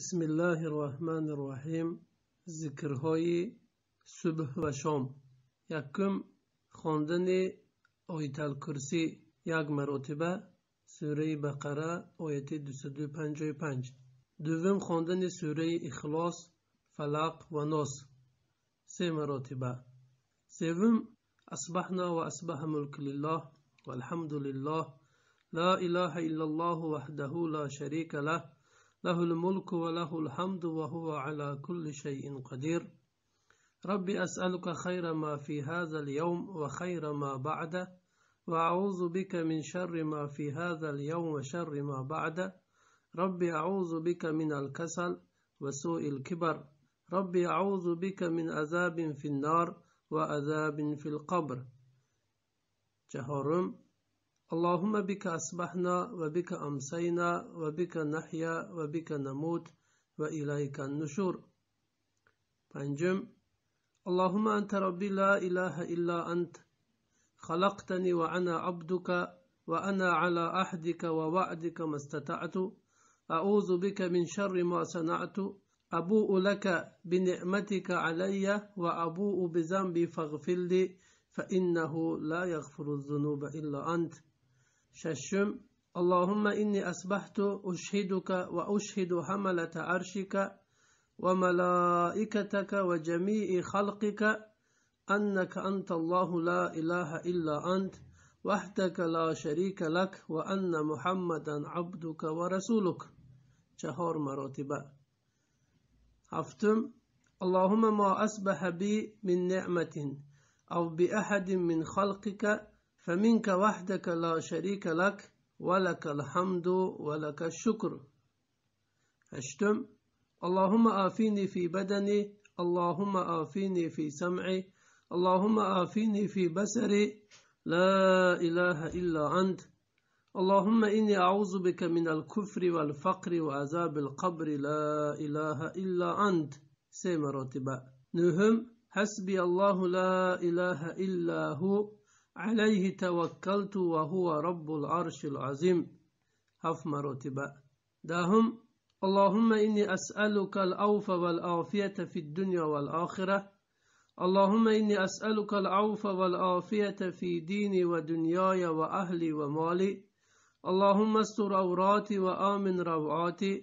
بسم الله الرحمن الرحیم ذکرهای صبح و شام یکم خواندن آیت الکرسی یک مرتبه سوره بقره آیت 255 دوم خواندن سوره اخلاص فلق و ناس سه مرتبه سوم اصبحنا و اصبح ملک لله والحمد لله لا اله الا الله وحده لا شریک له له الملك وله الحمد وهو على كل شيء قدير ربي أسألك خير ما في هذا اليوم وخير ما بعده وأعوذ بك من شر ما في هذا اليوم وشر ما بعده ربي أعوذ بك من الكسل وسوء الكبر ربي أعوذ بك من عذاب في النار وعذاب في القبر چهارم اللهم بك أصبحنا وبك أمسينا وبك نحيا وبك نموت وإليك النشور فانجم اللهم أنت ربي لا إله إلا أنت خلقتني وأنا عبدك وأنا على عهدك ووعدك ما استطعت أعوذ بك من شر ما صنعت أبوء لك بنعمتك علي وأبوء بذنبي فاغفر لي فإنه لا يغفر الذنوب إلا أنت ششم اللهم إني أصبحت أشهدك وأشهد حملة عرشك وملائكتك وجميع خلقك أنك أنت الله لا إله إلا أنت وحدك لا شريك لك وأن محمدا عبدك ورسولك شهور مراتبة أفتم اللهم ما أصبح بي من نعمة أو بأحد من خلقك فمنك وحدك لا شريك لك ولك الحمد ولك الشكر عشتم اللهم آفيني في بدني اللهم آفيني في سمعي اللهم آفيني في بصري لا إله إلا أنت اللهم إني أعوذ بك من الكفر والفقر وعذاب القبر لا إله إلا أنت سيمرتبا نهم حسبي الله لا إله إلا هو عليه توكلت وهو رب العرش العظيم هف مرتبة داهم اللهم إني أسألك الأوف والآفية في الدنيا والآخرة اللهم إني أسألك العوف والآفية في ديني ودنياي وأهلي ومالي اللهم استر عوراتي وآمن روعاتي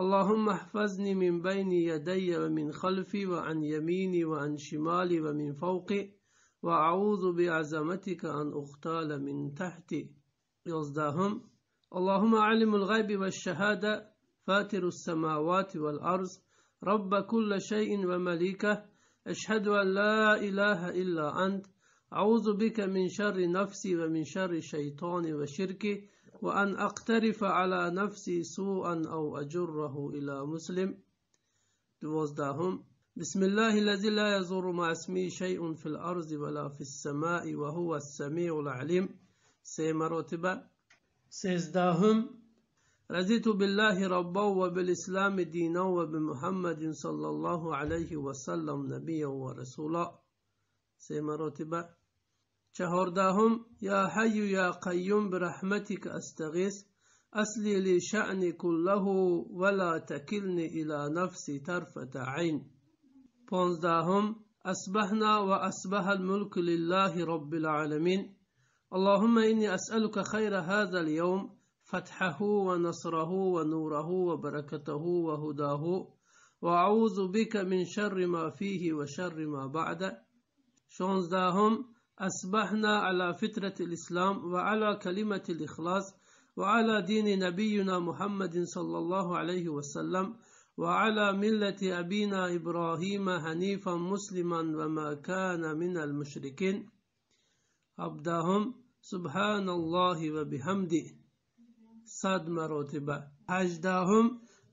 اللهم احفظني من بين يدي ومن خلفي وعن يميني وعن شمالي ومن فوقي وأعوذ بعزمتك أن أغتال من تحتي يصدهم اللهم علم الغيب والشهادة فاتر السماوات والأرض رب كل شيء ومليكه أشهد أن لا إله إلا أنت أعوذ بك من شر نفسي ومن شر شيطاني وشركي وأن أقترف على نفسي سوءا أو أجره إلى مسلم دوزدهم بسم الله الذي لا يزور مع اسمه شيء في الأرض ولا في السماء وهو السميع العليم سيما رتبة سيزداهم رزيت بالله ربا وبالإسلام دينا وبمحمد صلى الله عليه وسلم نبيا ورسولا سيما رتبة چهاردهم يا حي يا قيوم برحمتك أستغيث أصلي شأني كله ولا تكلني إلى نفسي طرفة عين پونزدهم أصبحنا وأصبح الملك لله رب العالمين اللهم إني أسألك خير هذا اليوم فتحه ونصره ونوره وبركته وهداه وأعوذ بك من شر ما فيه وشر ما بعده شونزدهم أصبحنا على فترة الإسلام وعلى كلمة الإخلاص وعلى دين نبينا محمد صلى الله عليه وسلم وعلى ملة أبينا إبراهيم حنيفا مسلما وما كان من المشركين أبداهم سبحان الله وبحمده صد مرتبة حجدهم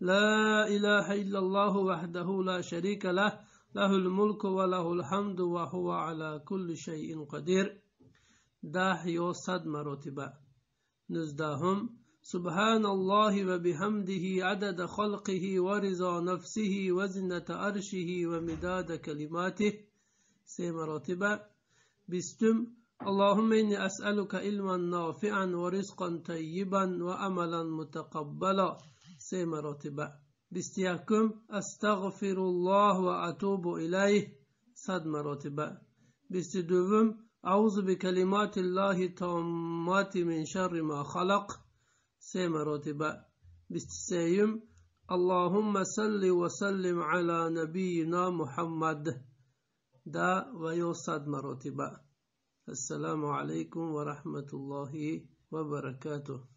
لا إله إلا الله وحده لا شريك له له الملك وله الحمد وهو على كل شيء قدير ده يو صد مرتبة نزدهم سبحان الله وبحمده عدد خلقه ورضا نفسه وزنة أرشه ومداد كلماته سيما مراتب بستم اللهم إني أسألك علما نافعا ورزقا طيبا وأملا متقبلا سيما مراتب بستياكم أستغفر الله وأتوب إليه صد مراتب بستدوم أعوذ بكلمات الله التامات من شر ما خلق سيما روتبا بستسيم اللهم صل وسلم على نبينا محمد دا ويوصد مرتبة السلام عليكم ورحمة الله وبركاته